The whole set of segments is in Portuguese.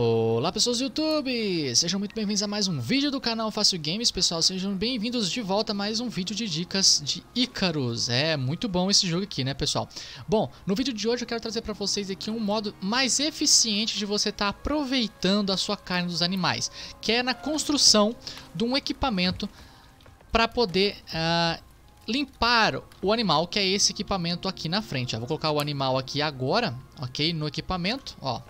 Olá pessoas do YouTube, sejam muito bem-vindos a mais um vídeo do canal Fácil Games, pessoal, sejam bem-vindos de volta a mais um vídeo de dicas de Icarus, é muito bom esse jogo aqui, né pessoal? Bom, no vídeo de hoje eu quero trazer para vocês aqui um modo mais eficiente de você estar tá aproveitando a sua carne dos animais, que é na construção de um equipamento para poder uh, limpar o animal, que é esse equipamento aqui na frente, eu vou colocar o animal aqui agora, ok, no equipamento, ó,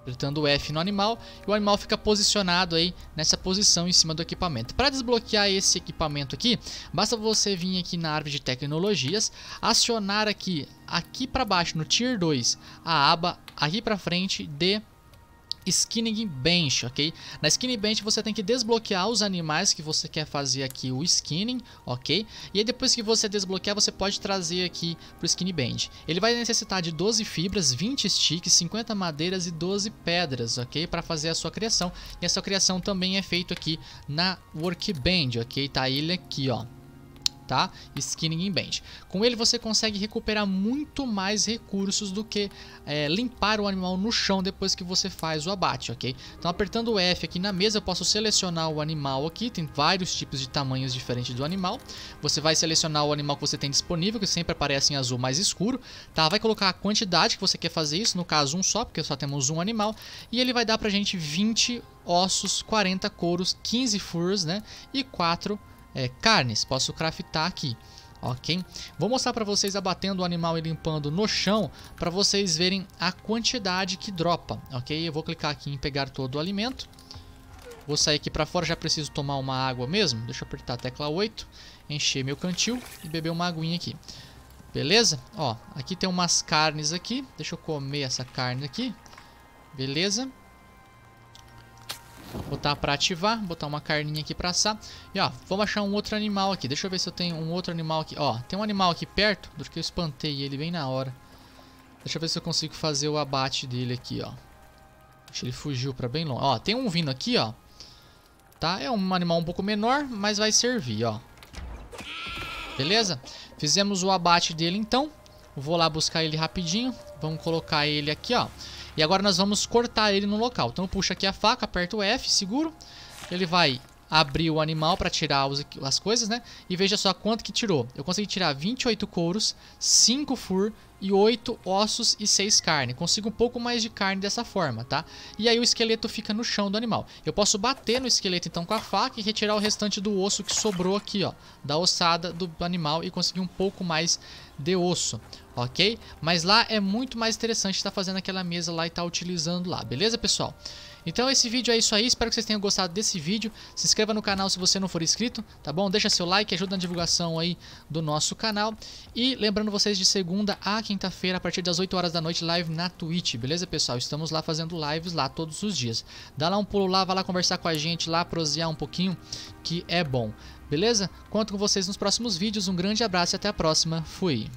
apertando o F no animal e o animal fica posicionado aí nessa posição em cima do equipamento. Para desbloquear esse equipamento aqui, basta você vir aqui na árvore de tecnologias, acionar aqui aqui para baixo no Tier 2 a aba aqui para frente de Skinning Bench, ok? Na Skinning Bench você tem que desbloquear os animais que você quer fazer aqui o Skinning, ok? E aí depois que você desbloquear, você pode trazer aqui pro Skinning Bench. Ele vai necessitar de 12 fibras, 20 sticks, 50 madeiras e 12 pedras, ok? Para fazer a sua criação. E a sua criação também é feita aqui na Workbench, ok? Tá ele aqui, ó tá? Skinning in Band. Com ele você consegue recuperar muito mais recursos do que é, limpar o animal no chão depois que você faz o abate, ok? Então apertando o F aqui na mesa eu posso selecionar o animal aqui, tem vários tipos de tamanhos diferentes do animal. Você vai selecionar o animal que você tem disponível, que sempre aparece em azul mais escuro, tá? Vai colocar a quantidade que você quer fazer isso, no caso um só, porque só temos um animal, e ele vai dar pra gente 20 ossos, 40 couros, 15 furs, né? E 4 é, carnes. Posso craftar aqui, ok? Vou mostrar para vocês abatendo o animal e limpando no chão para vocês verem a quantidade que dropa, ok? Eu vou clicar aqui em pegar todo o alimento. Vou sair aqui para fora, já preciso tomar uma água mesmo. Deixa eu apertar a tecla 8, encher meu cantil e beber uma aguinha aqui. Beleza? Ó, aqui tem umas carnes aqui. Deixa eu comer essa carne aqui. Beleza? Botar pra ativar, botar uma carninha aqui pra assar. E ó, vamos achar um outro animal aqui. Deixa eu ver se eu tenho um outro animal aqui. Ó, tem um animal aqui perto, porque eu espantei ele bem na hora. Deixa eu ver se eu consigo fazer o abate dele aqui, ó. Deixa ele fugiu pra bem longe. Ó, tem um vindo aqui, ó. Tá? É um animal um pouco menor, mas vai servir, ó. Beleza? Fizemos o abate dele então. Vou lá buscar ele rapidinho. Vamos colocar ele aqui, ó. E agora nós vamos cortar ele no local. Então puxa aqui a faca, aperta o F, seguro. Ele vai abrir o animal para tirar os, as coisas, né? E veja só quanto que tirou. Eu consegui tirar 28 couros, 5 fur e 8 ossos e 6 carne. Consigo um pouco mais de carne dessa forma, tá? E aí o esqueleto fica no chão do animal. Eu posso bater no esqueleto então com a faca e retirar o restante do osso que sobrou aqui, ó. Da ossada do animal e conseguir um pouco mais de osso, ok? Mas lá é muito mais interessante estar tá fazendo aquela mesa lá e estar tá utilizando lá, beleza pessoal? Então esse vídeo é isso aí, espero que vocês tenham gostado desse vídeo. Se inscreva no canal se você não for inscrito, tá bom? Deixa seu like, ajuda na divulgação aí do nosso canal. E lembrando vocês de segunda a quinta-feira, a partir das 8 horas da noite, live na Twitch, beleza pessoal? Estamos lá fazendo lives lá todos os dias. Dá lá um pulo lá, vai lá conversar com a gente lá, prosear um pouquinho, que é bom. Beleza? Conto com vocês nos próximos vídeos, um grande abraço e até a próxima. Fui!